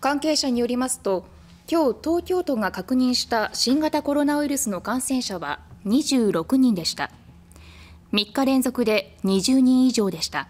関係者によりますと今日東京都が確認した新型コロナウイルスの感染者は26人でした3日連続で20人以上でした。